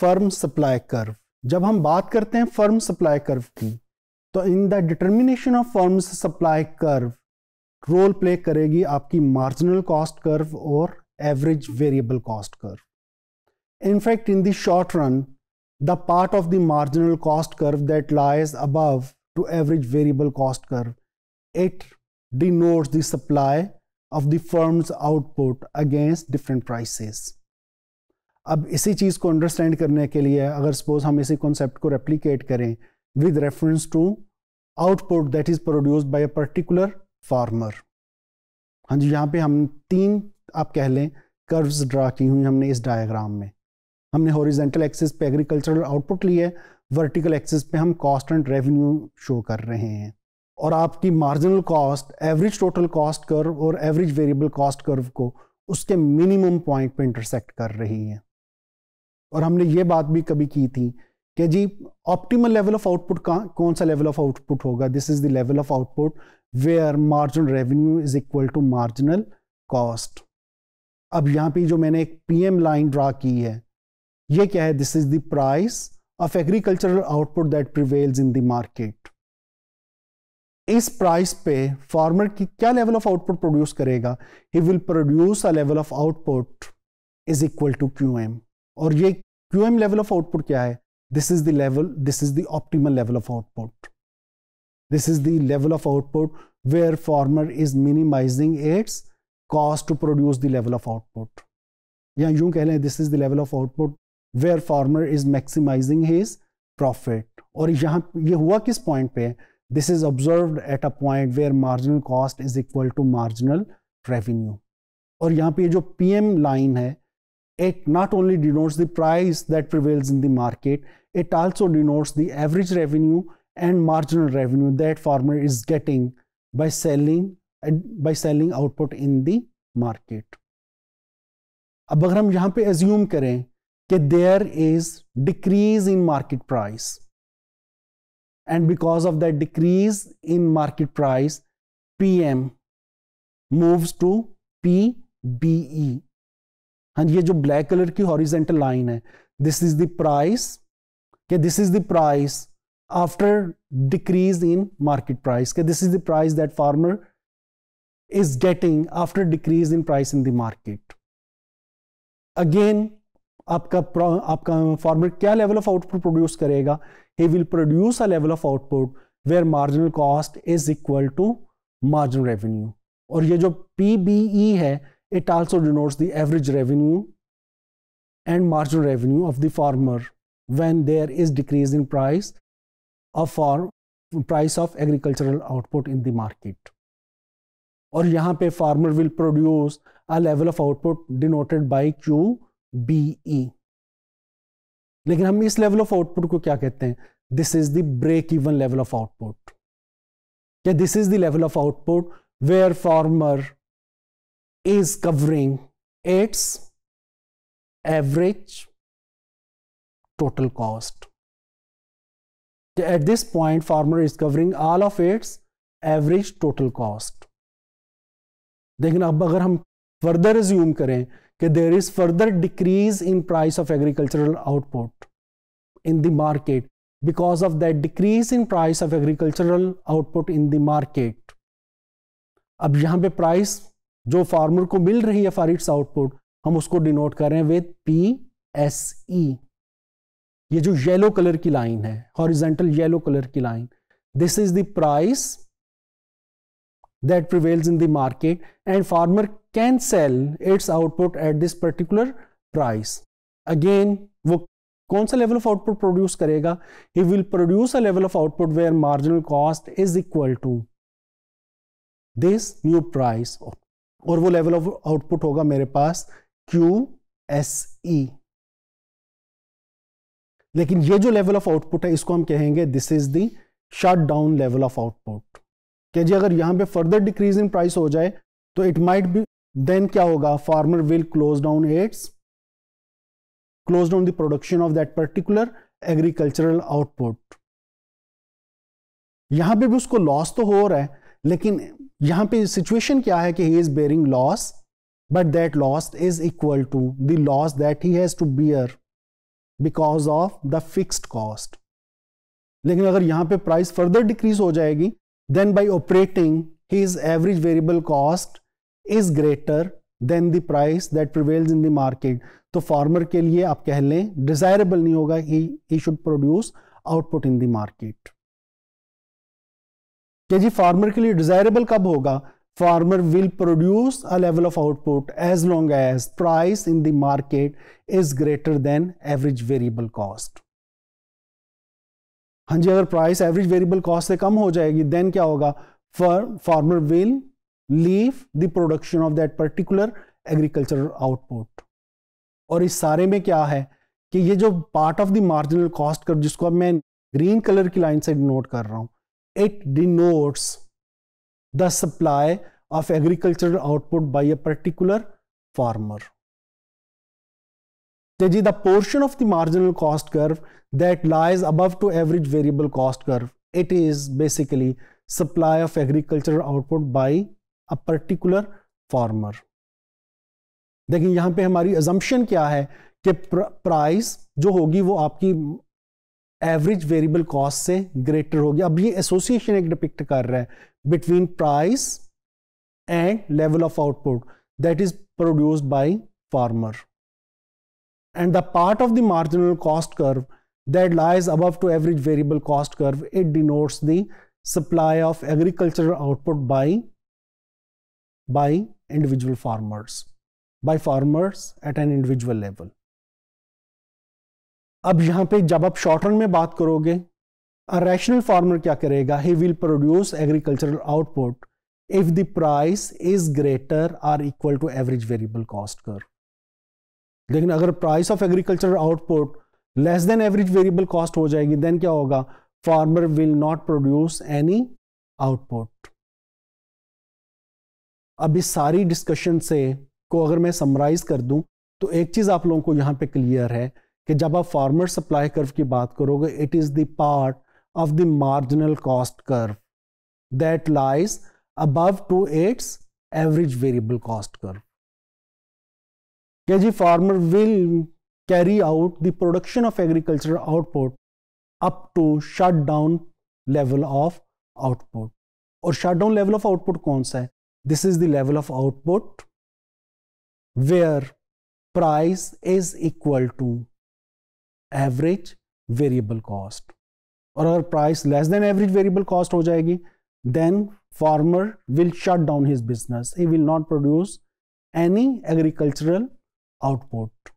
Firm supply curve जब हम बात करते हैं फर्म सप्लाई कर्व की तो in the determination of firm supply curve role play करेगी आपकी मार्जिनल कॉस्ट कर्व और average variable cost curve in fact in the run the part of the marginal cost curve that lies above to average variable cost curve it denotes the supply of the firm's output against different prices अब इसी चीज़ को understand करने के लिए अगर suppose हम इसी concept को रेप्लीकेट करें with reference to output that is produce by a particular farmer हाँ जी यहाँ पे हम तीन आप कह लें कर्व्स ड्रा की हुई हमने इस डायग्राम में हमने हॉरिजेंटल एक्सिस पे एग्रीकल्चरल आउटपुट लिया है वर्टिकल एक्सिस पे हम कॉस्ट एंड रेवेन्यू शो कर रहे हैं और आपकी marginal cost average total cost curve और एवरेज वेरिएबल कॉस्ट कर्व को उसके मिनिमम पॉइंट पे इंटरसेक्ट कर रही है और हमने ये बात भी कभी की थी कि जी ऑप्टिमल लेवल ऑफ आउटपुट कहाँ कौन सा लेवल ऑफ आउटपुट होगा this is the level of output where marginal revenue is equal to marginal cost अब यहाँ पे जो मैंने एक पीएम लाइन ड्रा की है ये क्या है this is the price of agricultural output that prevails in the market इस प्राइस पे फार्मर की क्या लेवल ऑफ आउटपुट प्रोड्यूस करेगा he will produce a level of output is equal to Q M और ये Q M level of output क्या है this is the level this is the optimal level of output this is the level of output where farmer is minimizing its cost to produce the level of या यूं कह लें this is the level of output where farmer is maximising his profit और यहां ये हुआ किस point पे this is observe at a point where marginal cost is equal to marginal revenue और यहाँ पे जो पीएम लाइन है it not only denotes the price that prevails in the market, it also denotes the average revenue and marginal revenue that farmer is getting by selling by selling output in the market. अब अगर हम यहाँ पे assume करें कि there decrease in market price price and because of that decrease in market price हाँ ये जो ब्लैक कलर की हॉरिजेंटल लाइन है दिस इज द प्राइस के this is the price after decrease in market price के this is the price that farmer is getting after decrease in price in the market again आपका आपका farmer क्या level of output produce करेगा he will produce a level of output where marginal cost is equal to margin revenue और ये जो पीबीई e है It also denotes the average revenue and marginal revenue of the farmer when there is decrease in price of farm price of agricultural output in the market. और यहाँ पे farmer will produce a level of output denoted by Q QBE. लेकिन हम इस level of output को क्या कहते हैं this is the break even level of output या this is the level of output where farmer is covering its average total cost. At this point, farmer is covering all of its average total cost. लेकिन अब अगर हम further assume करें कि there is further decrease in price of agricultural output in the market because of that decrease in price of agricultural output in the market अब यहाँ पे price जो फार्मर को मिल रही है फारिट्स आउटपुट हम उसको डिनोट कर रहे हैं विद पी एस ई ये जो येलो कलर की लाइन है हॉरिजेंटल येलो कलर की line this is the price that prevails in the market and farmer can sell its output at this particular price again वो कौन सा level of output produce करेगा he will produce a level of output where marginal cost is equal to this new price of और वो level of output होगा मेरे पास Q S E लेकिन ये जो लेवल ऑफ आउटपुट है इसको हम कहेंगे this is the shut down level of output क्या जी अगर यहां पे फर्दर डिक्रीज इन प्राइस हो जाए तो इट माइट बी देन क्या होगा farmer will close down its close down the production of that particular agricultural output यहां पे भी उसको लॉस तो हो रहा है लेकिन यहां पे सिचुएशन क्या है कि he is bearing loss but that loss is equal to the loss that he has to bear because of the fixed cost लेकिन अगर यहां पे प्राइस फर्दर डिक्रीज हो जाएगी then by operating his average variable cost is greater than the price that prevails in the market तो farmer के लिए आप कह लें डिजायरेबल नहीं होगा he should produce output in the market कि जी फार्मर के लिए डिजायरेबल कब होगा farmer will produce a level of output as long as price in the market is greater than average variable cost हाँ जी अगर प्राइस एवरेज वेरिएबल कॉस्ट से कम हो जाएगी देन क्या होगा farmer will leave the production of that particular agriculture output और इस सारे में क्या है कि ये जो part of the marginal cost कर जिसको अब मैं ग्रीन कलर की लाइन से डिनोट कर रहा हूं it denotes the supply of agricultural output by a particular farmer. Teji, the portion of the marginal cost curve that lies above to average variable cost curve, it is basically supply of agricultural output by a particular farmer. देखिए यहाँ पे हमारी assumption क्या है कि price जो होगी वो आपकी एवरेज वेरिएबल कॉस्ट से ग्रेटर हो गया अब ये एसोसिएशन एक डिपिक्ट कर रहा है between price and level of output that is produced by farmer and the part of the marginal cost curve that lies above to average variable cost curve it denotes the supply of agricultural output by by individual farmers by farmers at an individual level अब यहां पे जब आप short run में बात करोगे rational farmer क्या करेगा he will produce agricultural output if the price is greater or equal to average variable cost कर लेकिन अगर price of agricultural output less than average variable cost हो जाएगी देन क्या होगा farmer will not produce any output अब इस सारी डिस्कशन से को अगर मैं समराइज कर दूं तो एक चीज आप लोगों को यहां पे क्लियर है कि जब आप फार्मर सप्लाई कर्व की बात करोगे it is the part of the marginal cost curve that lies above to its average variable cost curve कि जी farmer will carry out the production of agriculture output up to shut down level of output और shut down level of output कौन सा है this is the level of output where price is equal to average variable cost और अगर price less than average variable cost हो जाएगी then farmer will shut down his business he will not produce any agricultural output